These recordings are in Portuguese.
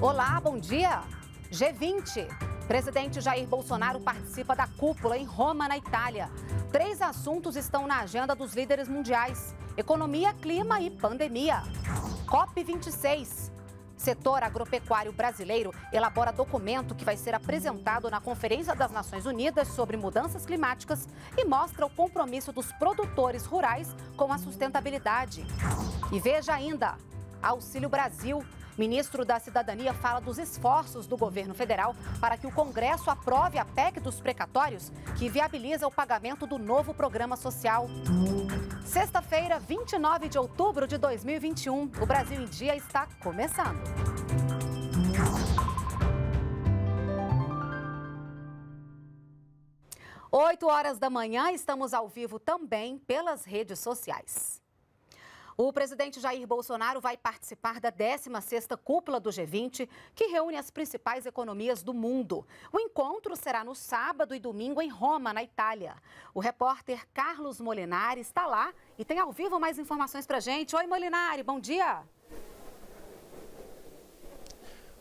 Olá, bom dia. G20. Presidente Jair Bolsonaro participa da cúpula em Roma, na Itália. Três assuntos estão na agenda dos líderes mundiais: economia, clima e pandemia. COP26. Setor agropecuário brasileiro elabora documento que vai ser apresentado na Conferência das Nações Unidas sobre Mudanças Climáticas e mostra o compromisso dos produtores rurais com a sustentabilidade. E veja ainda: Auxílio Brasil. Ministro da Cidadania fala dos esforços do governo federal para que o Congresso aprove a PEC dos precatórios, que viabiliza o pagamento do novo programa social. Sexta-feira, 29 de outubro de 2021, o Brasil em Dia está começando. Oito horas da manhã, estamos ao vivo também pelas redes sociais. O presidente Jair Bolsonaro vai participar da 16ª Cúpula do G20, que reúne as principais economias do mundo. O encontro será no sábado e domingo em Roma, na Itália. O repórter Carlos Molinari está lá e tem ao vivo mais informações para gente. Oi, Molinari, bom dia!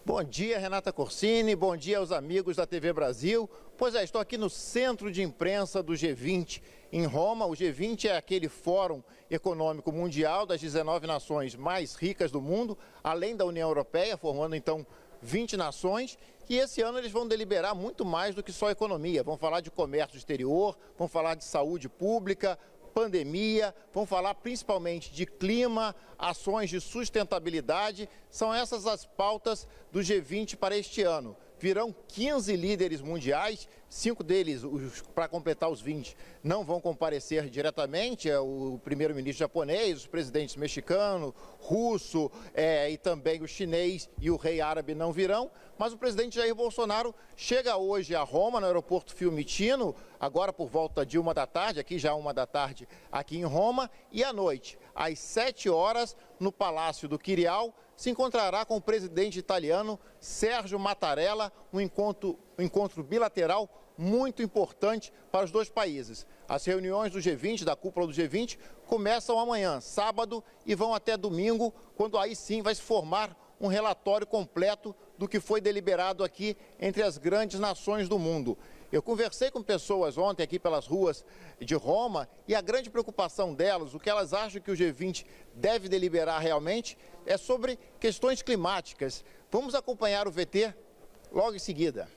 Bom dia, Renata Corsini. Bom dia aos amigos da TV Brasil. Pois é, estou aqui no centro de imprensa do G20 em Roma. O G20 é aquele fórum econômico mundial das 19 nações mais ricas do mundo, além da União Europeia, formando então 20 nações. E esse ano eles vão deliberar muito mais do que só economia. Vão falar de comércio exterior, vão falar de saúde pública, pandemia, vão falar principalmente de clima, ações de sustentabilidade. São essas as pautas do G20 para este ano virão 15 líderes mundiais, cinco deles, para completar os 20, não vão comparecer diretamente, é o primeiro-ministro japonês, os presidentes mexicano, russo é, e também o chinês e o rei árabe não virão, mas o presidente Jair Bolsonaro chega hoje a Roma, no aeroporto Fiumicino, agora por volta de uma da tarde, aqui já uma da tarde, aqui em Roma, e à noite, às 7 horas, no Palácio do Quirial, se encontrará com o presidente italiano Sérgio Mattarella, um encontro, um encontro bilateral muito importante para os dois países. As reuniões do G20, da cúpula do G20, começam amanhã, sábado, e vão até domingo, quando aí sim vai se formar um relatório completo do que foi deliberado aqui entre as grandes nações do mundo. Eu conversei com pessoas ontem aqui pelas ruas de Roma e a grande preocupação delas, o que elas acham que o G20 deve deliberar realmente, é sobre questões climáticas. Vamos acompanhar o VT logo em seguida.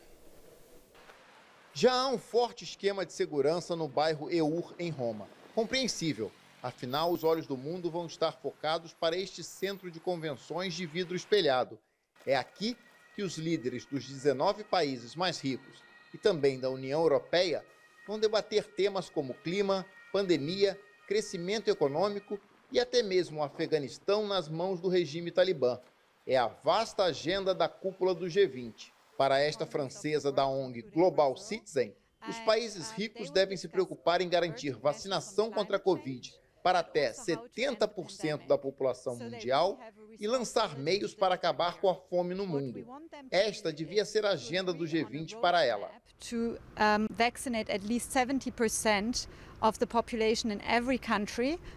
Já há um forte esquema de segurança no bairro Eur, em Roma. Compreensível, afinal, os olhos do mundo vão estar focados para este centro de convenções de vidro espelhado. É aqui que os líderes dos 19 países mais ricos e também da União Europeia vão debater temas como clima, pandemia, crescimento econômico e até mesmo o Afeganistão nas mãos do regime talibã. É a vasta agenda da cúpula do G20. Para esta francesa da ONG Global Citizen, os países ricos devem se preocupar em garantir vacinação contra a Covid para até 70% né? da população mundial e lançar meios para acabar com a fome no mundo. Esta devia ser a agenda do G20 para ela.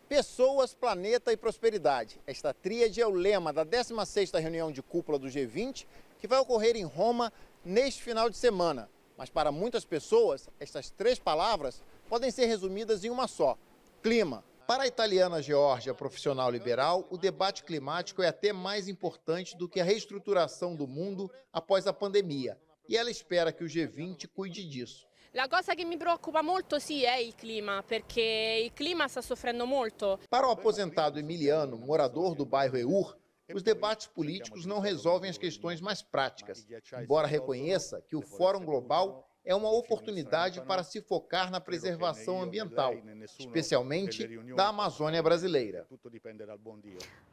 Pessoas, planeta e prosperidade. Esta tríade é o lema da 16ª reunião de cúpula do G20, que vai ocorrer em Roma neste final de semana. Mas para muitas pessoas, estas três palavras podem ser resumidas em uma só: clima, para a italiana Geórgia, profissional liberal, o debate climático é até mais importante do que a reestruturação do mundo após a pandemia. E ela espera que o G20 cuide disso. A coisa que me preocupa muito sim é o clima, porque o clima está sofrendo muito. Para o aposentado Emiliano, morador do bairro Eur, os debates políticos não resolvem as questões mais práticas, embora reconheça que o Fórum Global é uma oportunidade então, para se focar na preservação ambiental, especialmente da Amazônia brasileira.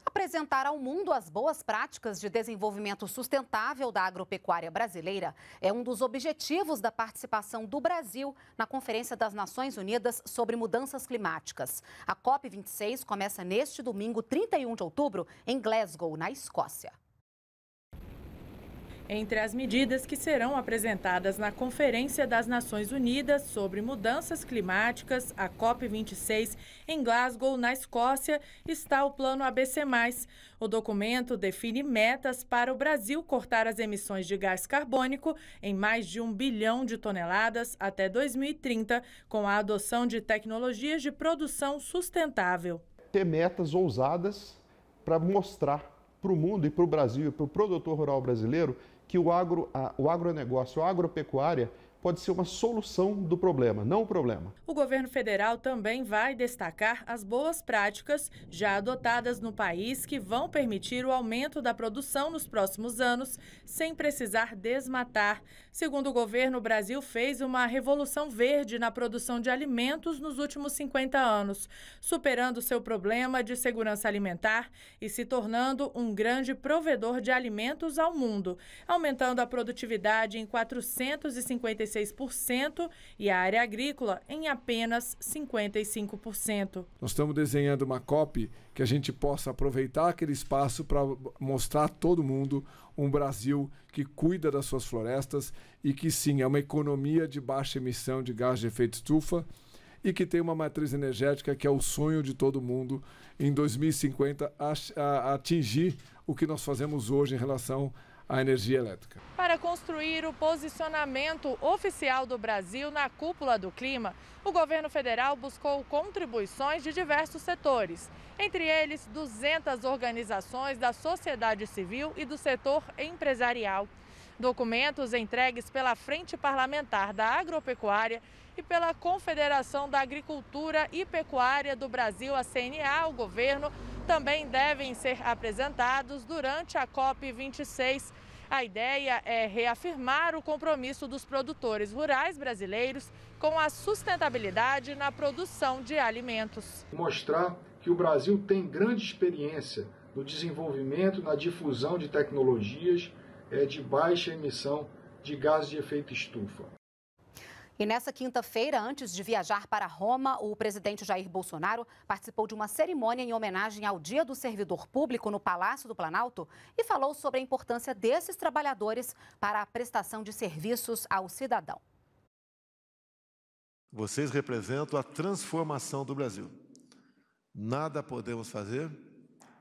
Apresentar ao mundo as boas práticas de desenvolvimento sustentável da agropecuária brasileira é um dos objetivos da participação do Brasil na Conferência das Nações Unidas sobre Mudanças Climáticas. A COP26 começa neste domingo, 31 de outubro, em Glasgow, na Escócia. Entre as medidas que serão apresentadas na Conferência das Nações Unidas sobre Mudanças Climáticas, a COP26, em Glasgow, na Escócia, está o Plano ABC. O documento define metas para o Brasil cortar as emissões de gás carbônico em mais de um bilhão de toneladas até 2030, com a adoção de tecnologias de produção sustentável. Ter metas ousadas para mostrar para o mundo e para o Brasil, e para o produtor rural brasileiro, que o, agro, a, o agronegócio, a agropecuária, pode ser uma solução do problema, não o problema. O governo federal também vai destacar as boas práticas já adotadas no país que vão permitir o aumento da produção nos próximos anos sem precisar desmatar. Segundo o governo, o Brasil fez uma revolução verde na produção de alimentos nos últimos 50 anos, superando seu problema de segurança alimentar e se tornando um grande provedor de alimentos ao mundo, aumentando a produtividade em 455 46% e a área agrícola em apenas 55%. Nós estamos desenhando uma COP que a gente possa aproveitar aquele espaço para mostrar a todo mundo um Brasil que cuida das suas florestas e que sim, é uma economia de baixa emissão de gás de efeito estufa e que tem uma matriz energética que é o sonho de todo mundo em 2050 atingir o que nós fazemos hoje em relação a energia elétrica. Para construir o posicionamento oficial do Brasil na cúpula do clima, o governo federal buscou contribuições de diversos setores, entre eles 200 organizações da sociedade civil e do setor empresarial. Documentos entregues pela Frente Parlamentar da Agropecuária e pela Confederação da Agricultura e Pecuária do Brasil, a CNA, ao governo, também devem ser apresentados durante a COP26 a ideia é reafirmar o compromisso dos produtores rurais brasileiros com a sustentabilidade na produção de alimentos. Mostrar que o Brasil tem grande experiência no desenvolvimento, na difusão de tecnologias é, de baixa emissão de gases de efeito estufa. E nessa quinta-feira, antes de viajar para Roma, o presidente Jair Bolsonaro participou de uma cerimônia em homenagem ao Dia do Servidor Público no Palácio do Planalto e falou sobre a importância desses trabalhadores para a prestação de serviços ao cidadão. Vocês representam a transformação do Brasil. Nada podemos fazer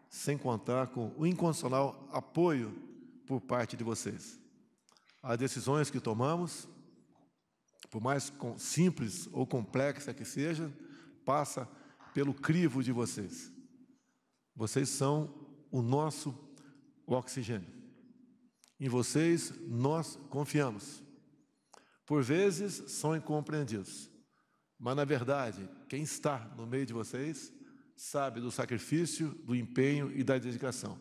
sem contar com o incondicional apoio por parte de vocês. As decisões que tomamos por mais simples ou complexa que seja, passa pelo crivo de vocês. Vocês são o nosso oxigênio. Em vocês nós confiamos. Por vezes são incompreendidos, mas na verdade, quem está no meio de vocês sabe do sacrifício, do empenho e da dedicação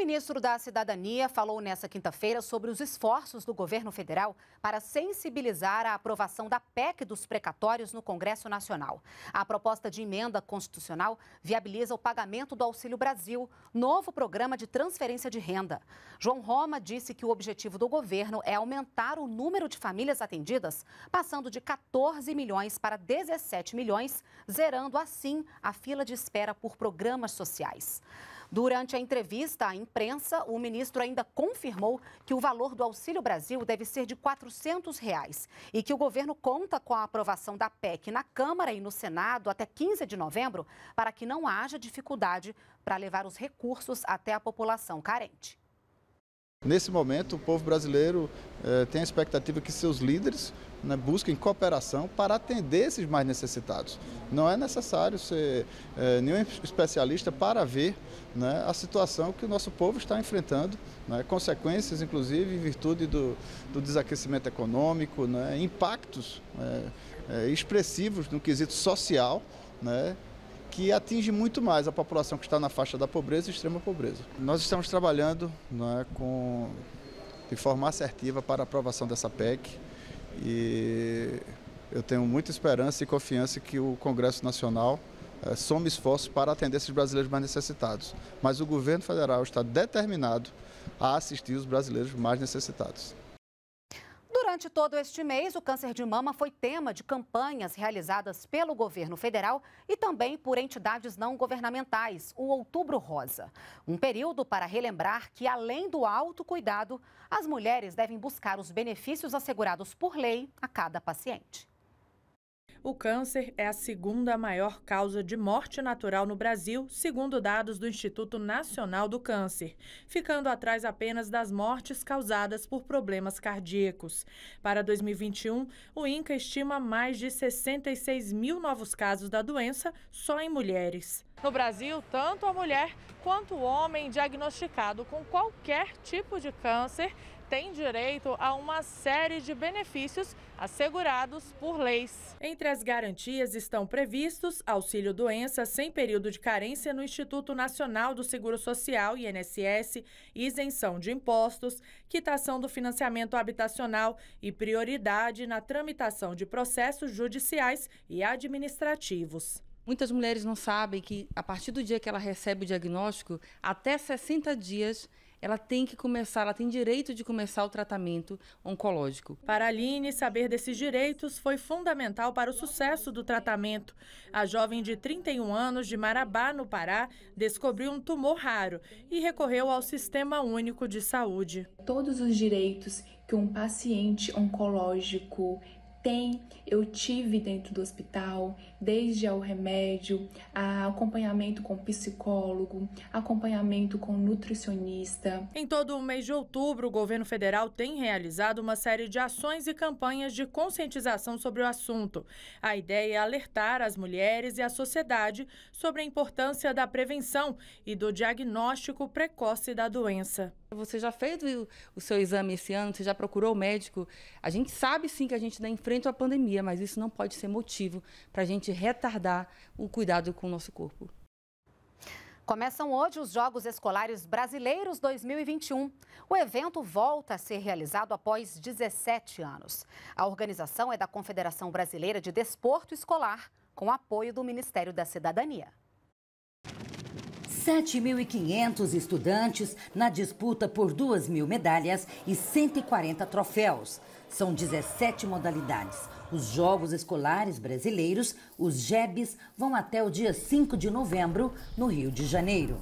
ministro da Cidadania falou nesta quinta-feira sobre os esforços do governo federal para sensibilizar a aprovação da PEC dos precatórios no Congresso Nacional. A proposta de emenda constitucional viabiliza o pagamento do Auxílio Brasil, novo programa de transferência de renda. João Roma disse que o objetivo do governo é aumentar o número de famílias atendidas, passando de 14 milhões para 17 milhões, zerando assim a fila de espera por programas sociais. Durante a entrevista à imprensa, o ministro ainda confirmou que o valor do Auxílio Brasil deve ser de R$ 400 reais, e que o governo conta com a aprovação da PEC na Câmara e no Senado até 15 de novembro para que não haja dificuldade para levar os recursos até a população carente. Nesse momento, o povo brasileiro eh, tem a expectativa que seus líderes né, busquem cooperação para atender esses mais necessitados. Não é necessário ser eh, nenhum especialista para ver né, a situação que o nosso povo está enfrentando, né, consequências, inclusive, em virtude do, do desaquecimento econômico, né, impactos eh, eh, expressivos no quesito social. Né, que atinge muito mais a população que está na faixa da pobreza e extrema pobreza. Nós estamos trabalhando é, com, de forma assertiva para a aprovação dessa PEC e eu tenho muita esperança e confiança que o Congresso Nacional é, eh, some esforços para atender esses brasileiros mais necessitados. Mas o governo federal está determinado a assistir os brasileiros mais necessitados. Durante todo este mês, o câncer de mama foi tema de campanhas realizadas pelo governo federal e também por entidades não governamentais, o Outubro Rosa. Um período para relembrar que, além do autocuidado, as mulheres devem buscar os benefícios assegurados por lei a cada paciente. O câncer é a segunda maior causa de morte natural no Brasil, segundo dados do Instituto Nacional do Câncer, ficando atrás apenas das mortes causadas por problemas cardíacos. Para 2021, o INCA estima mais de 66 mil novos casos da doença só em mulheres. No Brasil, tanto a mulher quanto o homem diagnosticado com qualquer tipo de câncer tem direito a uma série de benefícios assegurados por leis. Entre as garantias estão previstos auxílio doença sem período de carência no Instituto Nacional do Seguro Social, INSS, isenção de impostos, quitação do financiamento habitacional e prioridade na tramitação de processos judiciais e administrativos. Muitas mulheres não sabem que, a partir do dia que ela recebe o diagnóstico, até 60 dias ela tem que começar, ela tem direito de começar o tratamento oncológico. Para a Aline, saber desses direitos foi fundamental para o sucesso do tratamento. A jovem de 31 anos, de Marabá, no Pará, descobriu um tumor raro e recorreu ao Sistema Único de Saúde. Todos os direitos que um paciente oncológico tem, eu tive dentro do hospital, desde ao remédio, a acompanhamento com psicólogo, acompanhamento com nutricionista. Em todo o mês de outubro, o governo federal tem realizado uma série de ações e campanhas de conscientização sobre o assunto. A ideia é alertar as mulheres e a sociedade sobre a importância da prevenção e do diagnóstico precoce da doença. Você já fez o seu exame esse ano? Você já procurou o médico? A gente sabe sim que a gente ainda enfrenta a pandemia, mas isso não pode ser motivo para a gente gente retardar o cuidado com o nosso corpo. Começam hoje os Jogos Escolares Brasileiros 2021. O evento volta a ser realizado após 17 anos. A organização é da Confederação Brasileira de Desporto Escolar, com apoio do Ministério da Cidadania. 7.500 estudantes na disputa por 2.000 medalhas e 140 troféus. São 17 modalidades. Os Jogos Escolares Brasileiros, os JEBs, vão até o dia 5 de novembro, no Rio de Janeiro.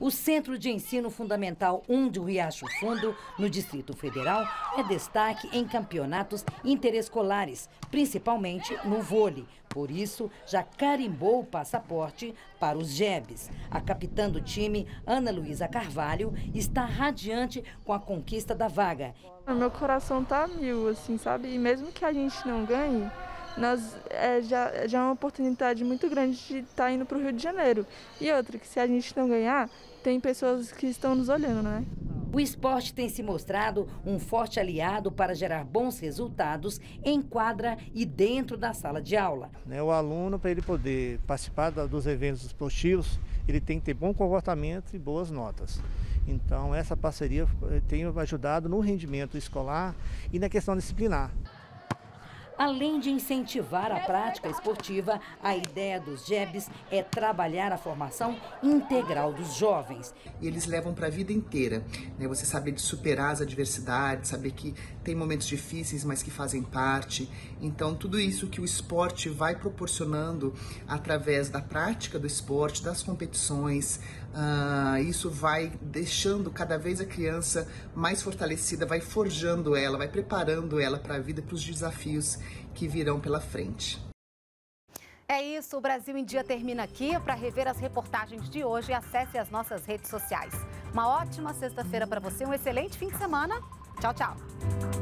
O Centro de Ensino Fundamental 1 de Riacho Fundo, no Distrito Federal, é destaque em campeonatos interescolares, principalmente no vôlei. Por isso, já carimbou o passaporte para os Jebes. A capitã do time, Ana Luísa Carvalho, está radiante com a conquista da vaga. Meu coração está mil, assim, sabe? E mesmo que a gente não ganhe, nós é, já, já é uma oportunidade muito grande de estar tá indo para o Rio de Janeiro. E outra, que se a gente não ganhar, tem pessoas que estão nos olhando, né? O esporte tem se mostrado um forte aliado para gerar bons resultados em quadra e dentro da sala de aula. Né, o aluno, para ele poder participar dos eventos esportivos, ele tem que ter bom comportamento e boas notas. Então, essa parceria eh, tem ajudado no rendimento escolar e na questão disciplinar. Além de incentivar a prática esportiva, a ideia dos JEBs é trabalhar a formação integral dos jovens. E eles levam para a vida inteira. Né? Você saber de superar as adversidades, saber que tem momentos difíceis, mas que fazem parte. Então, tudo isso que o esporte vai proporcionando através da prática do esporte, das competições, Uh, isso vai deixando cada vez a criança mais fortalecida, vai forjando ela, vai preparando ela para a vida, para os desafios que virão pela frente. É isso, o Brasil em Dia termina aqui. Para rever as reportagens de hoje, acesse as nossas redes sociais. Uma ótima sexta-feira para você, um excelente fim de semana. Tchau, tchau.